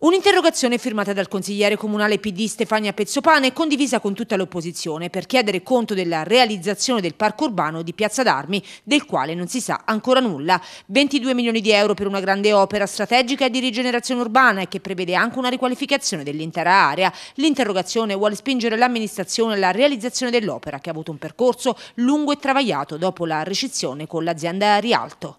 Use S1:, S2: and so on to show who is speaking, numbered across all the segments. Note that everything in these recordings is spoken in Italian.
S1: Un'interrogazione firmata dal consigliere comunale PD Stefania Pezzopane e condivisa con tutta l'opposizione per chiedere conto della realizzazione del parco urbano di Piazza d'Armi, del quale non si sa ancora nulla. 22 milioni di euro per una grande opera strategica e di rigenerazione urbana e che prevede anche una riqualificazione dell'intera area. L'interrogazione vuole spingere l'amministrazione alla realizzazione dell'opera che ha avuto un percorso lungo e travagliato dopo la rescissione con l'azienda Rialto.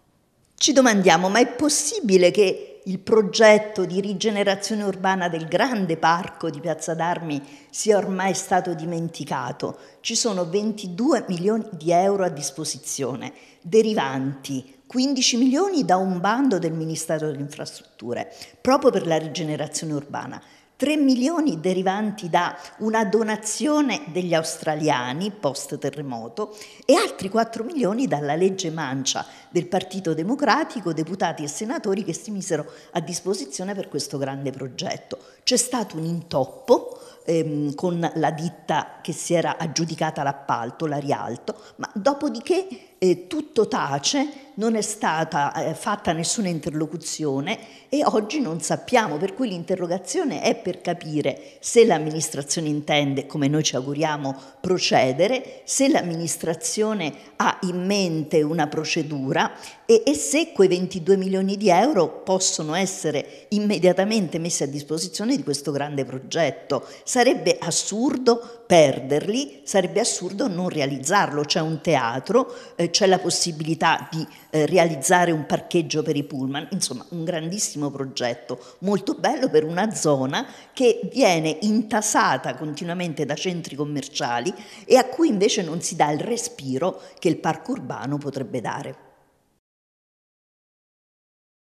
S1: Ci domandiamo, ma è possibile che il progetto di
S2: rigenerazione urbana del grande parco di Piazza d'Armi sia ormai stato dimenticato. Ci sono 22 milioni di euro a disposizione, derivanti 15 milioni da un bando del Ministero delle Infrastrutture, proprio per la rigenerazione urbana. 3 milioni derivanti da una donazione degli australiani post terremoto e altri 4 milioni dalla legge mancia del Partito Democratico, deputati e senatori che si misero a disposizione per questo grande progetto. C'è stato un intoppo ehm, con la ditta che si era aggiudicata l'appalto, la Rialto, ma dopodiché eh, tutto tace non è stata eh, fatta nessuna interlocuzione e oggi non sappiamo, per cui l'interrogazione è per capire se l'amministrazione intende, come noi ci auguriamo, procedere, se l'amministrazione ha in mente una procedura e, e se quei 22 milioni di euro possono essere immediatamente messi a disposizione di questo grande progetto. Sarebbe assurdo perderli, sarebbe assurdo non realizzarlo. C'è un teatro, eh, c'è la possibilità di eh, realizzare un parcheggio per i pullman, insomma un grandissimo progetto, molto bello per una zona che viene intasata continuamente da centri commerciali e a cui invece non si dà il respiro che il parco urbano potrebbe dare.